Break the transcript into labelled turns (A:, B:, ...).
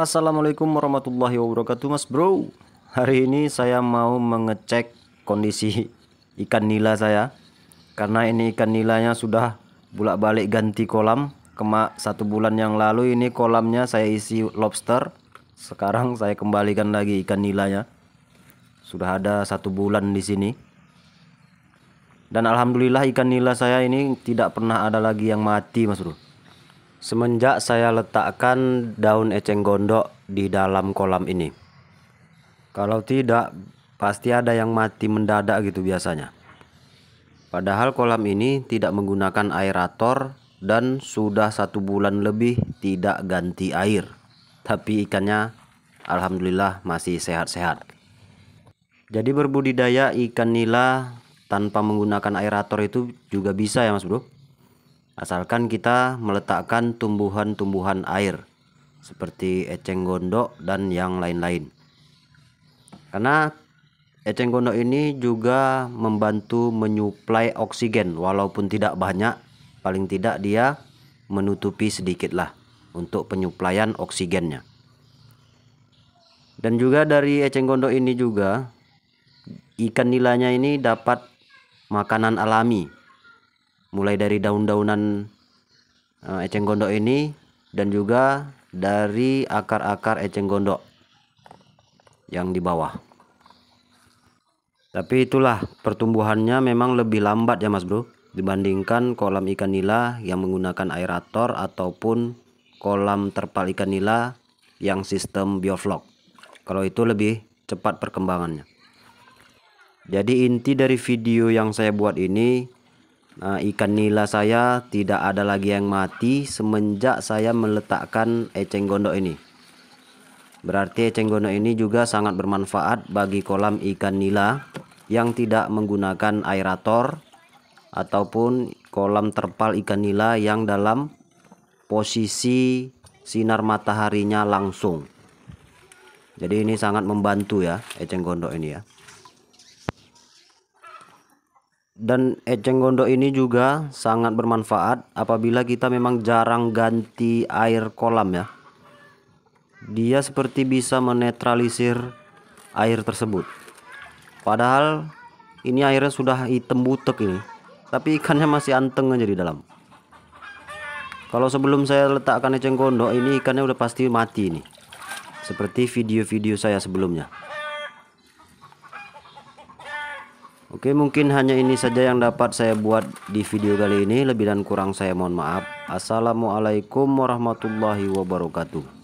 A: Assalamualaikum warahmatullahi wabarakatuh mas bro Hari ini saya mau mengecek kondisi ikan nila saya Karena ini ikan nilanya sudah bolak balik ganti kolam kemak satu bulan yang lalu ini kolamnya saya isi lobster Sekarang saya kembalikan lagi ikan nilanya Sudah ada satu bulan di sini Dan alhamdulillah ikan nila saya ini tidak pernah ada lagi yang mati mas bro Semenjak saya letakkan daun eceng gondok di dalam kolam ini. Kalau tidak, pasti ada yang mati mendadak gitu biasanya. Padahal kolam ini tidak menggunakan aerator dan sudah satu bulan lebih tidak ganti air. Tapi ikannya alhamdulillah masih sehat-sehat. Jadi berbudidaya ikan nila tanpa menggunakan aerator itu juga bisa ya mas bro? asalkan kita meletakkan tumbuhan-tumbuhan air seperti eceng gondok dan yang lain-lain. Karena eceng gondok ini juga membantu menyuplai oksigen walaupun tidak banyak, paling tidak dia menutupi sedikitlah untuk penyuplaian oksigennya. Dan juga dari eceng gondok ini juga ikan nilainya ini dapat makanan alami mulai dari daun-daunan uh, eceng gondok ini dan juga dari akar-akar eceng gondok yang di bawah tapi itulah pertumbuhannya memang lebih lambat ya mas bro dibandingkan kolam ikan nila yang menggunakan aerator ataupun kolam terpal ikan nila yang sistem bioflok kalau itu lebih cepat perkembangannya jadi inti dari video yang saya buat ini Nah, ikan nila saya tidak ada lagi yang mati semenjak saya meletakkan eceng gondok ini. Berarti eceng gondok ini juga sangat bermanfaat bagi kolam ikan nila yang tidak menggunakan aerator ataupun kolam terpal ikan nila yang dalam posisi sinar mataharinya langsung. Jadi ini sangat membantu ya eceng gondok ini ya dan eceng gondok ini juga sangat bermanfaat apabila kita memang jarang ganti air kolam ya dia seperti bisa menetralisir air tersebut padahal ini airnya sudah hitam butek ini tapi ikannya masih anteng aja di dalam kalau sebelum saya letakkan eceng gondok ini ikannya udah pasti mati ini. seperti video-video saya sebelumnya Oke mungkin hanya ini saja yang dapat saya buat di video kali ini Lebih dan kurang saya mohon maaf Assalamualaikum warahmatullahi wabarakatuh